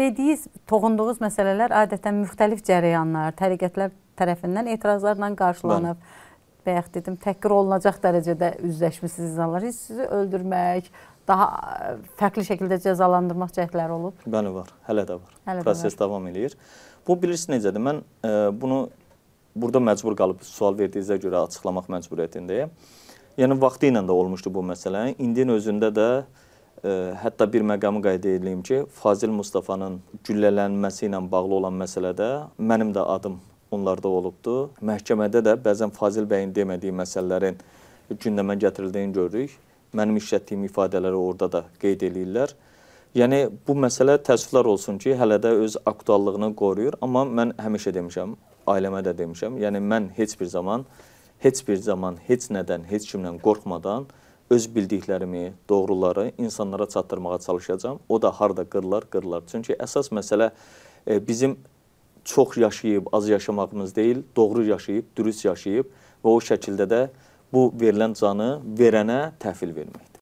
Dediyiz, toğunduğunuz məsələlər adətən müxtəlif cərəyanlar, təriqətlər tərəfindən etirazlarla qarşılanıb. Bəli. Bayaq dedim, təhqir olunacaq dərəcədə üzləşmisiniz insanlar. Heç sizi öldürmək, daha e, fərqli şəkildə cəzalandırmaq cəhdləri olub? Bəli, var. Hələ də var. Hələ Proses də var. davam eləyir. Bu bilirsiniz necədir? Mən e, bunu burada məcbur qalıb sual verdiyinizə görə açıqlamaq məcburiyyətindəyəm. Yəni vaxtı ilə də olmuşdu bu məsələ. İndinin özündə də e, Hətta bir məqamı qeyd edeyim ki, Fazil Mustafanın güllələnməsi ilə bağlı olan məsələdə mənim də adım onlarda olubdu. Məhkəmədə də bəzən Fazil bəyin demədiyi məsələlərin gündəmə gətirildiyini görürük. Mənim işlətdiyim ifadələri orada da qeyd eləyirlər. Yəni bu məsələ təəssüflər olsun ki, hələ də öz aktuallığını qoruyur, amma mən həmişə demişəm, ailəmə də demişəm. Yəni mən heç bir zaman, heç bir zaman, heç nədən, heç kimdən qorxmadan öz bildiklərimi, doğruları insanlara çatdırmağa çalışacağım. O da harda qırlar, qırlar. Çünki əsas məsələ e, bizim çox yaşayıb, az yaşamağımız deyil, doğru yaşayıb, dürüst yaşayıb və o şəkildə də bu verilən canı verənə təhvil verməkdir.